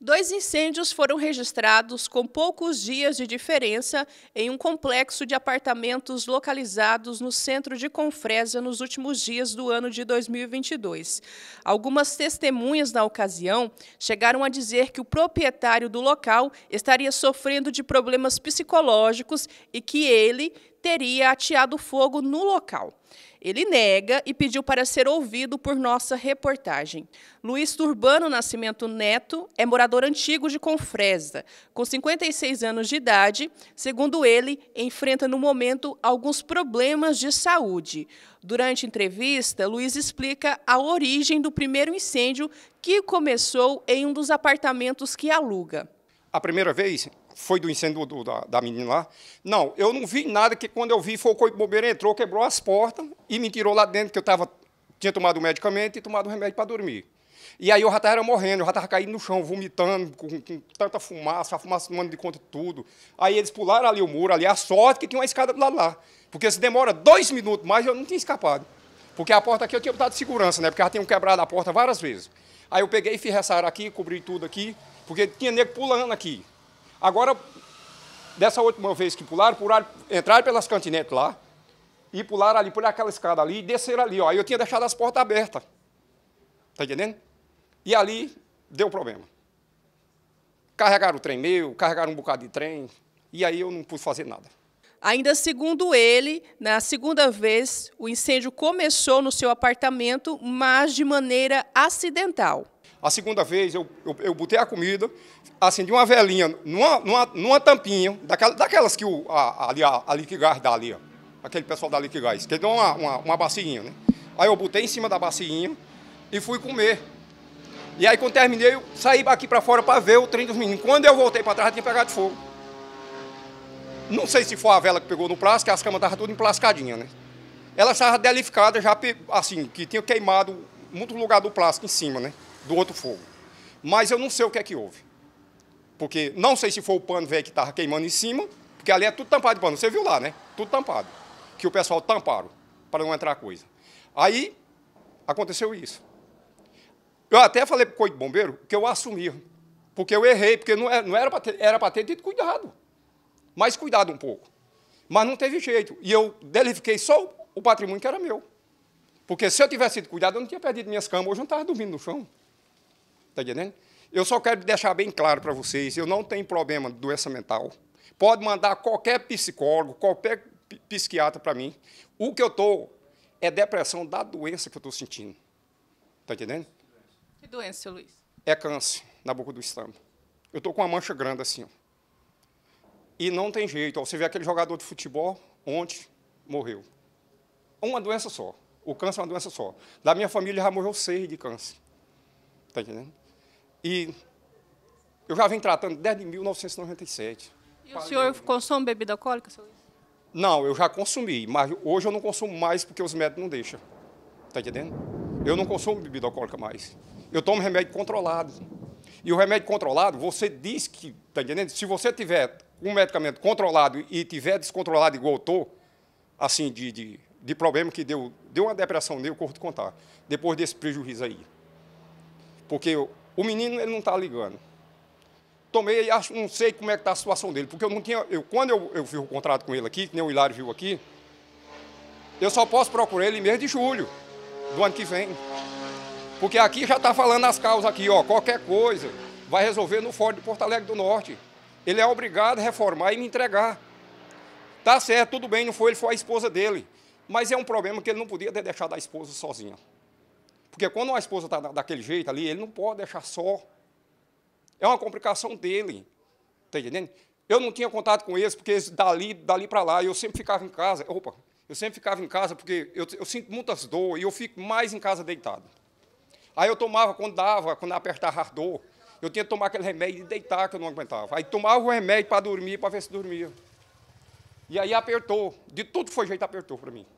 Dois incêndios foram registrados com poucos dias de diferença em um complexo de apartamentos localizados no centro de Confresa nos últimos dias do ano de 2022. Algumas testemunhas na ocasião chegaram a dizer que o proprietário do local estaria sofrendo de problemas psicológicos e que ele teria ateado fogo no local. Ele nega e pediu para ser ouvido por nossa reportagem. Luiz Turbano Nascimento Neto é morador antigo de Confresa. Com 56 anos de idade, segundo ele, enfrenta no momento alguns problemas de saúde. Durante a entrevista, Luiz explica a origem do primeiro incêndio que começou em um dos apartamentos que aluga. A primeira vez foi do incêndio do, da, da menina lá. Não, eu não vi nada, que quando eu vi foi o corpo bombeiro entrou, quebrou as portas e me tirou lá dentro, que eu tava, tinha tomado o medicamento e tomado o remédio para dormir. E aí eu já estava morrendo, eu já estava caindo no chão, vomitando, com, com, tanta fumaça, a fumaça tomando de conta de tudo. Aí eles pularam ali o muro, ali a sorte que tinha uma escada do lado lá. Porque se demora dois minutos mais, eu não tinha escapado. Porque a porta aqui eu tinha botado de segurança, né? Porque já tinham quebrado a porta várias vezes. Aí eu peguei e fiz essa área aqui, cobri tudo aqui, porque tinha nego pulando aqui. Agora, dessa última vez que pularam, pularam entraram pelas cantinetes lá, e pularam ali por aquela escada ali e desceram ali. Ó. Aí eu tinha deixado as portas abertas. Está entendendo? E ali deu problema. Carregaram o trem meu, carregaram um bocado de trem, e aí eu não pude fazer nada. Ainda segundo ele, na segunda vez, o incêndio começou no seu apartamento, mas de maneira acidental. A segunda vez eu, eu, eu botei a comida, acendi uma velinha numa, numa, numa tampinha, daquelas que o, a, ali, a, a Liquigás dá ali, ó, aquele pessoal da Liquigás, que dá uma, uma, uma bacinha, né? Aí eu botei em cima da bacinha e fui comer. E aí quando terminei, eu saí aqui para fora para ver o trem dos meninos. Quando eu voltei para trás, tinha pegado fogo. Não sei se foi a vela que pegou no plástico, as camas estavam tudo emplascadinhas, né? Ela estava delificada, já assim, que tinha queimado muito lugar do plástico em cima, né? Do outro fogo. Mas eu não sei o que é que houve. Porque não sei se foi o pano velho que estava queimando em cima, porque ali é tudo tampado de pano. Você viu lá, né? Tudo tampado. Que o pessoal tamparam para não entrar coisa. Aí aconteceu isso. Eu até falei para o Corpo de Bombeiro que eu assumi, porque eu errei, porque não é, era para ter, ter tido cuidado. Mas cuidado um pouco. Mas não teve jeito. E eu delifiquei só o patrimônio que era meu. Porque se eu tivesse sido cuidado, eu não tinha perdido minhas camas, hoje eu não estava dormindo no chão. Está entendendo? Eu só quero deixar bem claro para vocês, eu não tenho problema de doença mental. Pode mandar qualquer psicólogo, qualquer psiquiatra para mim. O que eu estou é depressão da doença que eu estou sentindo. Está entendendo? Que doença, seu Luiz? É câncer na boca do estômago. Eu estou com uma mancha grande assim. Ó. E não tem jeito. Ó, você vê aquele jogador de futebol, ontem morreu. Uma doença só. O câncer é uma doença só. Da minha família já morreu seis de câncer. Está entendendo? E eu já venho tratando desde 1997. E o senhor consome bebida alcoólica, senhor? Não, eu já consumi, mas hoje eu não consumo mais porque os médicos não deixam. Está entendendo? Eu não consumo bebida alcoólica mais. Eu tomo remédio controlado. E o remédio controlado, você diz que, está entendendo? Se você tiver um medicamento controlado e tiver descontrolado igual eu estou, assim, de, de de problema que deu, deu uma depressão nele, eu corro te contar, depois desse prejuízo aí. Porque eu, o menino ele não está ligando. Tomei, acho, não sei como é que está a situação dele, porque eu não tinha. Eu, quando eu, eu fiz o contrato com ele aqui, que nem o Hilário viu aqui, eu só posso procurar ele em mês de julho do ano que vem. Porque aqui já está falando as causas aqui, ó, qualquer coisa vai resolver no Fórum de Porto Alegre do Norte. Ele é obrigado a reformar e me entregar. Tá certo, tudo bem, não foi ele, foi a esposa dele. Mas é um problema que ele não podia ter deixado a esposa sozinha. Porque quando a esposa está daquele jeito ali, ele não pode deixar só. É uma complicação dele. Está entendendo? Eu não tinha contato com eles, porque eles dali, dali para lá, eu sempre ficava em casa. Opa, eu sempre ficava em casa, porque eu, eu sinto muitas dores e eu fico mais em casa deitado. Aí eu tomava quando dava, quando apertava a dor. Eu tinha que tomar aquele remédio e deitar que eu não aguentava. Aí tomava o remédio para dormir, para ver se dormia. E aí apertou. De tudo foi jeito, apertou para mim.